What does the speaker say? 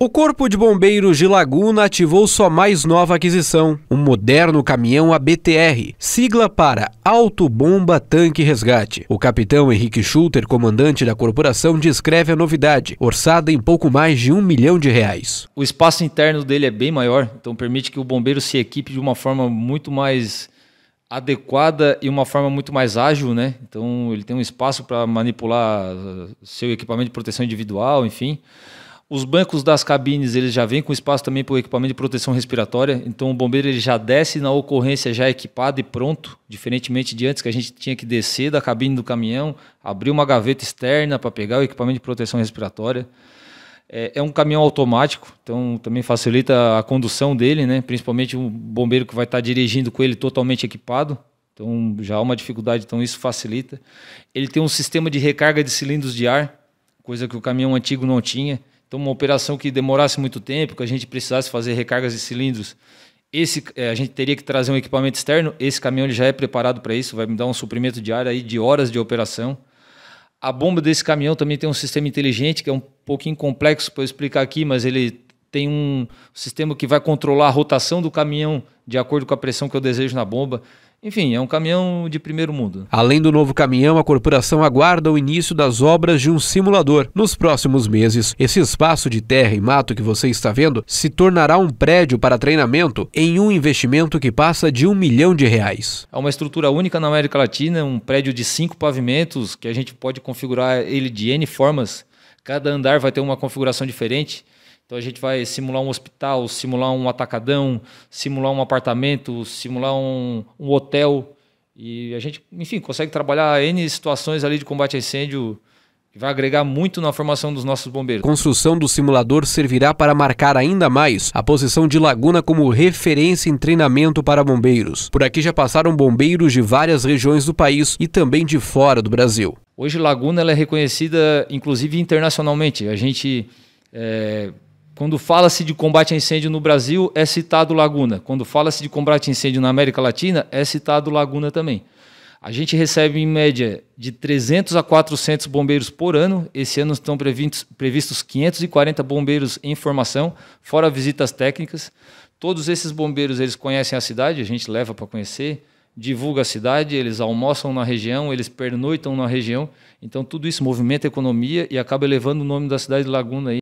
O Corpo de Bombeiros de Laguna ativou sua mais nova aquisição, um moderno caminhão ABTR, sigla para Bomba Tanque Resgate. O capitão Henrique Schulter, comandante da corporação, descreve a novidade, orçada em pouco mais de um milhão de reais. O espaço interno dele é bem maior, então permite que o bombeiro se equipe de uma forma muito mais adequada e uma forma muito mais ágil, né? Então ele tem um espaço para manipular eh, seu equipamento de proteção individual, enfim. Os bancos das cabines, eles já vêm com espaço também para o equipamento de proteção respiratória, então o bombeiro ele já desce na ocorrência já equipado e pronto, diferentemente de antes que a gente tinha que descer da cabine do caminhão, abrir uma gaveta externa para pegar o equipamento de proteção respiratória. É, é, um caminhão automático, então também facilita a condução dele, né? principalmente o bombeiro que vai estar tá dirigindo com ele totalmente equipado, então já há uma dificuldade, então isso facilita. Ele tem um sistema de recarga de cilindros de ar, coisa que o caminhão antigo não tinha, então, uma operação que demorasse muito tempo, que a gente precisasse fazer recargas de cilindros, esse é, a gente teria que trazer um equipamento externo. Esse caminhão ele já é preparado para isso, vai me dar um suprimento diário aí de horas de operação. A bomba desse caminhão também tem um sistema inteligente que é um pouquinho complexo para eu explicar aqui, mas ele tem um sistema que vai controlar a rotação do caminhão de acordo com a pressão que eu desejo na bomba. Enfim, é um caminhão de primeiro mundo. Além do novo caminhão, a corporação aguarda o início das obras de um simulador. Nos próximos meses, esse espaço de terra e mato que você está vendo se tornará um prédio para treinamento em um investimento que passa de um milhão de reais. É uma estrutura única na América Latina, um prédio de cinco pavimentos que a gente pode configurar ele de N formas. Cada andar vai ter uma configuração diferente. Então a gente vai simular um hospital, simular um atacadão, simular um apartamento, simular um, um hotel. E a gente, enfim, consegue trabalhar N situações ali de combate a incêndio que vai agregar muito na formação dos nossos bombeiros. Construção do simulador servirá para marcar ainda mais a posição de Laguna como referência em treinamento para bombeiros. Por aqui já passaram bombeiros de várias regiões do país e também de fora do Brasil. Hoje Laguna é reconhecida, inclusive internacionalmente. A gente é, quando fala-se de combate a incêndio no Brasil, é citado Laguna. Quando fala-se de combate a incêndio na América Latina, é citado Laguna também. A gente recebe, em média, de 300 a 400 bombeiros por ano. Esse ano estão previstos, previstos 540 bombeiros em formação, fora visitas técnicas. Todos esses bombeiros eles conhecem a cidade, a gente leva para conhecer, divulga a cidade, eles almoçam na região, eles pernoitam na região. Então, tudo isso movimenta a economia e acaba elevando o nome da cidade de Laguna aí.